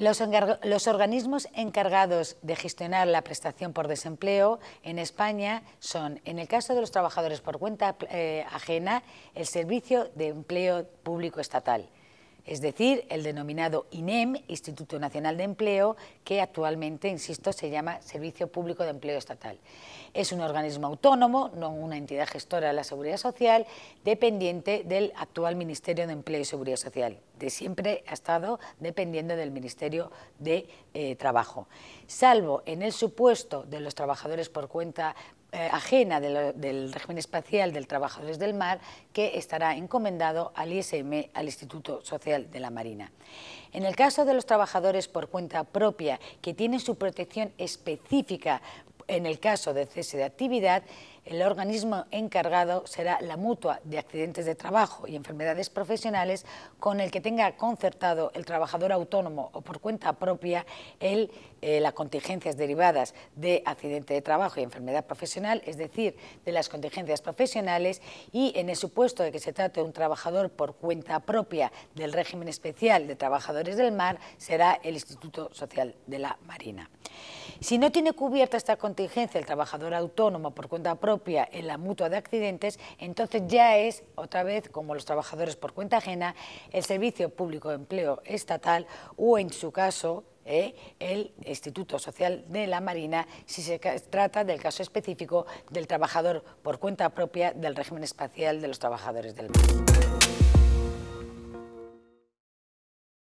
Los, organismos encargados de gestionar la prestación por desempleo en España son, en el caso de los trabajadores por cuenta eh, ajena, el Servicio de Empleo Público Estatal, es decir, el denominado INEM, Instituto Nacional de Empleo, que actualmente, insisto, se llama Servicio Público de Empleo Estatal. Es un organismo autónomo, no una entidad gestora de la Seguridad Social, dependiente del actual Ministerio de Empleo y Seguridad Social. De siempre ha estado dependiendo del Ministerio de eh, Trabajo. Salvo en el supuesto de los trabajadores por cuenta eh, ajena del régimen espacial del Trabajadores del Mar que estará encomendado al ISM, al Instituto Social de la Marina. En el caso de los trabajadores por cuenta propia, que tienen su protección específica en el caso de cese de actividad, el organismo encargado será la mutua de accidentes de trabajo y enfermedades profesionales con el que tenga concertado el trabajador autónomo o por cuenta propia eh, las contingencias derivadas de accidente de trabajo y enfermedad profesional, es decir, de las contingencias profesionales y en el supuesto de que se trate de un trabajador por cuenta propia del régimen especial de trabajadores del mar será el Instituto Social de la Marina. Si no tiene cubierta esta contingencia el trabajador autónomo por cuenta propia en la mutua de accidentes, entonces ya es, otra vez, como los trabajadores por cuenta ajena, el Servicio Público de Empleo Estatal o, en su caso, eh, el Instituto Social de la Marina si se trata del caso específico del trabajador por cuenta propia del régimen espacial de los trabajadores del mar.